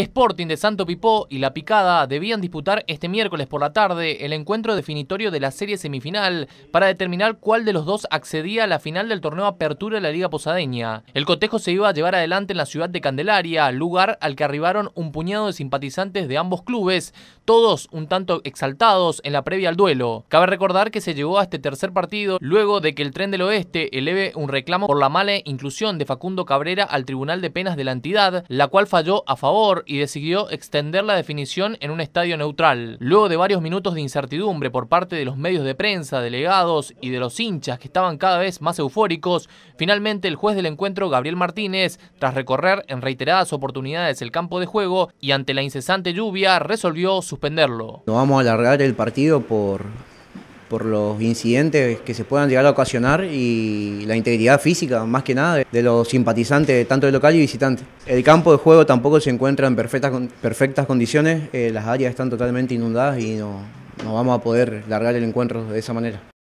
Sporting de Santo Pipó y La Picada debían disputar este miércoles por la tarde el encuentro definitorio de la serie semifinal para determinar cuál de los dos accedía a la final del torneo Apertura de la Liga Posadeña. El cotejo se iba a llevar adelante en la ciudad de Candelaria, lugar al que arribaron un puñado de simpatizantes de ambos clubes, todos un tanto exaltados en la previa al duelo. Cabe recordar que se llegó a este tercer partido luego de que el Tren del Oeste eleve un reclamo por la mala inclusión de Facundo Cabrera al Tribunal de Penas de la entidad, la cual falló a favor y decidió extender la definición en un estadio neutral. Luego de varios minutos de incertidumbre por parte de los medios de prensa, delegados y de los hinchas que estaban cada vez más eufóricos, finalmente el juez del encuentro, Gabriel Martínez, tras recorrer en reiteradas oportunidades el campo de juego y ante la incesante lluvia, resolvió suspenderlo. No vamos a alargar el partido por por los incidentes que se puedan llegar a ocasionar y la integridad física, más que nada, de los simpatizantes, tanto de local y visitantes. El campo de juego tampoco se encuentra en perfectas, condiciones, eh, las áreas están totalmente inundadas y no vamos a poder largar el encuentro de esa manera.